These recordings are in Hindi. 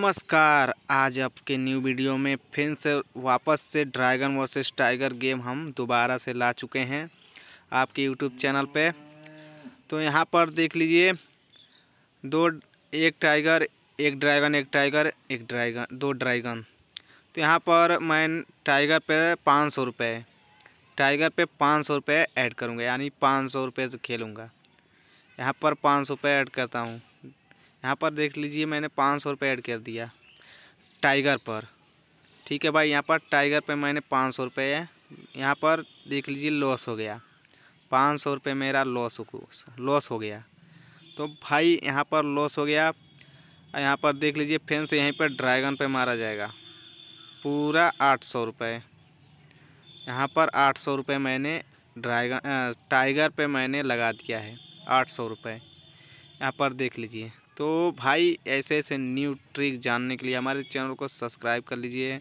नमस्कार आज आपके न्यू वीडियो में फिर से वापस से ड्रैगन वर्सेस टाइगर गेम हम दोबारा से ला चुके हैं आपके यूट्यूब चैनल पे तो यहाँ पर देख लीजिए दो एक टाइगर एक ड्रैगन एक टाइगर एक ड्रैगन दो ड्रैगन तो यहाँ पर मैं टाइगर पे पाँच सौ रुपये टाइगर पे पाँच सौ रुपये ऐड करूँगा यानी पाँच सौ रुपये से खेलूँगा यहाँ पर पाँच सौ रुपये ऐड करता हूँ यहाँ पर देख लीजिए मैंने पाँच सौ रुपये ऐड कर दिया टाइगर पर ठीक है भाई यहाँ पर टाइगर पे मैंने पाँच सौ रुपये यहाँ पर देख लीजिए लॉस हो गया पाँच सौ रुपये मेरा लॉस लॉस हो गया तो भाई यहाँ पर लॉस हो गया यहाँ पर देख लीजिए से यहीं पर ड्रैगन पे मारा जाएगा पूरा आठ सौ रुपये यहाँ पर आठ सौ रुपये मैंने ड्रैगन टाइगर पे मैंने लगा दिया है आठ सौ रुपये यहाँ पर देख लीजिए तो भाई ऐसे ऐसे न्यू ट्रिक जानने के लिए हमारे चैनल को सब्सक्राइब कर लीजिए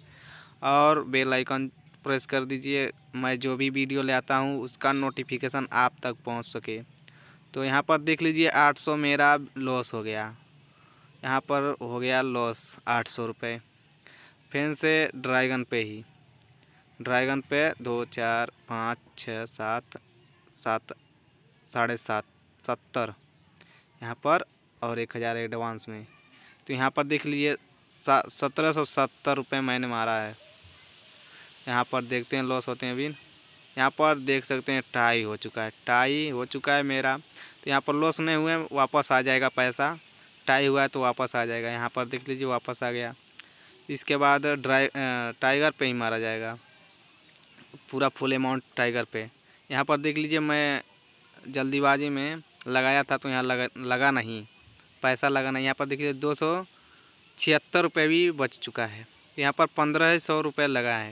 और बेल आइकन प्रेस कर दीजिए मैं जो भी वीडियो ले आता हूँ उसका नोटिफिकेशन आप तक पहुँच सके तो यहाँ पर देख लीजिए 800 मेरा लॉस हो गया यहाँ पर हो गया लॉस आठ सौ रुपये फिर से ड्रैगन पे ही ड्रैगन पे दो चार पाँच छः सात सात साढ़े सात सत्तर यहाँ पर और एक हज़ार एडवांस में तो यहाँ पर देख लीजिए सत्रह सौ सत्तर रुपये मैंने मारा है यहाँ पर देखते हैं लॉस होते हैं अभी यहाँ पर देख सकते हैं टाई हो चुका है टाई हो चुका है मेरा तो यहाँ पर लॉस नहीं हुए वापस आ जाएगा पैसा टाई हुआ है तो वापस आ जाएगा यहाँ पर देख लीजिए वापस आ गया इसके बाद ड्राई टाइगर पे ही मारा जाएगा पूरा फुल अमाउंट टाइगर पे यहाँ पर देख लीजिए मैं जल्दीबाजी में लगाया था तो यहाँ लगा लगा नहीं पैसा लगाना यहाँ पर देखिए दो सौ छिहत्तर रुपये भी बच चुका है यहाँ पर पंद्रह सौ रुपये लगा है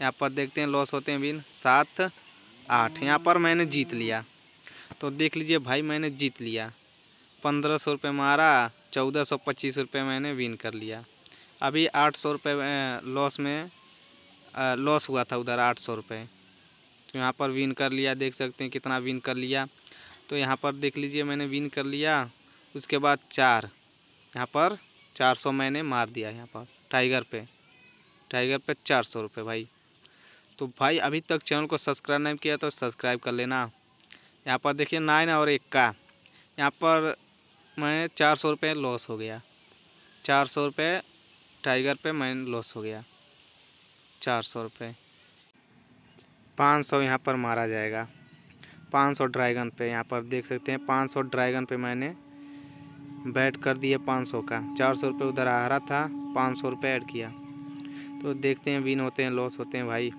यहाँ पर देखते हैं लॉस होते हैं बिन सात आठ यहाँ पर मैंने जीत लिया तो देख लीजिए भाई मैंने जीत लिया पंद्रह सौ रुपये मारा चौदह सौ पच्चीस रुपये मैंने विन कर लिया अभी आठ सौ रुपये लॉस में लॉस हुआ था उधर आठ सौ रुपये तो यहाँ पर विन कर लिया देख सकते हैं कितना विन कर लिया तो यहाँ पर देख लीजिए मैंने विन कर लिया उसके बाद चार यहाँ पर चार सौ मैंने मार दिया यहाँ पर टाइगर पे टाइगर पे चार सौ रुपये भाई तो भाई अभी तक चैनल को सब्सक्राइब नहीं किया तो सब्सक्राइब कर लेना यहाँ पर देखिए नाइन और एक का यहाँ पर मैं चार सौ रुपये लॉस हो गया चार सौ रुपये टाइगर पे मैं लॉस हो गया चार सौ रुपये पाँच सौ यहाँ पर मारा जाएगा पाँच सौ ड्रैगन पे यहाँ पर देख सकते हैं पाँच सौ ड्रैगन पे मैंने बैट कर दिया पाँच सौ का चार सौ रुपये उधर आ रहा था पाँच सौ रुपये ऐड किया तो देखते हैं विन होते हैं लॉस होते हैं भाई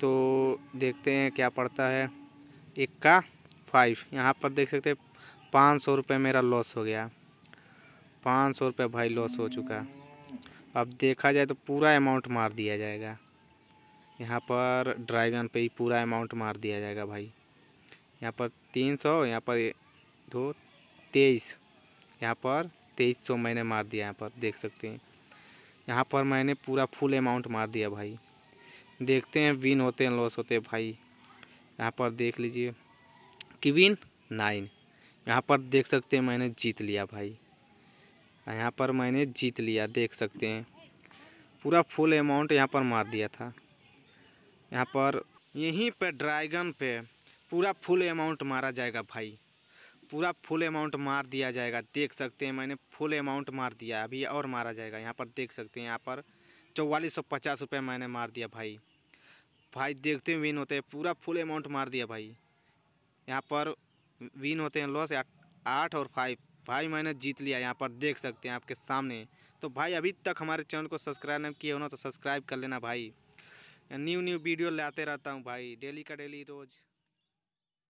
तो देखते हैं क्या पड़ता है एक का फाइव यहाँ पर देख सकते हैं पाँच सौ रुपये मेरा लॉस हो गया पाँच सौ रुपये भाई लॉस हो चुका अब देखा जाए तो पूरा अमाउंट मार दिया जाएगा यहाँ पर ड्रैगन पे ही पूरा अमाउंट मार दिया जाएगा भाई यहाँ पर तीन सौ यहाँ पर दो तेईस यहाँ पर तेईस सौ मैंने मार दिया यहाँ पर देख सकते हैं यहाँ पर मैंने पूरा फुल अमाउंट मार दिया भाई देखते हैं विन होते हैं लॉस होते हैं भाई यहाँ पर देख लीजिए कि विन नाइन यहाँ पर देख सकते हैं मैंने जीत लिया भाई यहाँ पर मैंने जीत लिया देख सकते हैं पूरा फुल अमाउंट यहाँ पर मार दिया था यहाँ पर यहीं पे ड्रैगन पे पूरा फुल अमाउंट मारा जाएगा भाई पूरा फुल अमाउंट मार दिया जाएगा देख सकते हैं मैंने फुल अमाउंट मार दिया अभी और मारा जाएगा यहाँ पर देख सकते हैं यहाँ पर चौवालीस सौ पचास रुपये मैंने मार दिया भाई भाई देखते हैं विन होते हैं पूरा फुल अमाउंट मार दिया भाई यहाँ पर विन होते हैं लॉस आठ और फाइव भाई मैंने जीत लिया यहाँ पर देख सकते हैं आपके सामने तो भाई अभी तक हमारे चैनल को सब्सक्राइब नहीं किया हो ना तो सब्सक्राइब कर लेना भाई न्यू न्यू वीडियो लाते रहता हूँ भाई डेली का डेली रोज़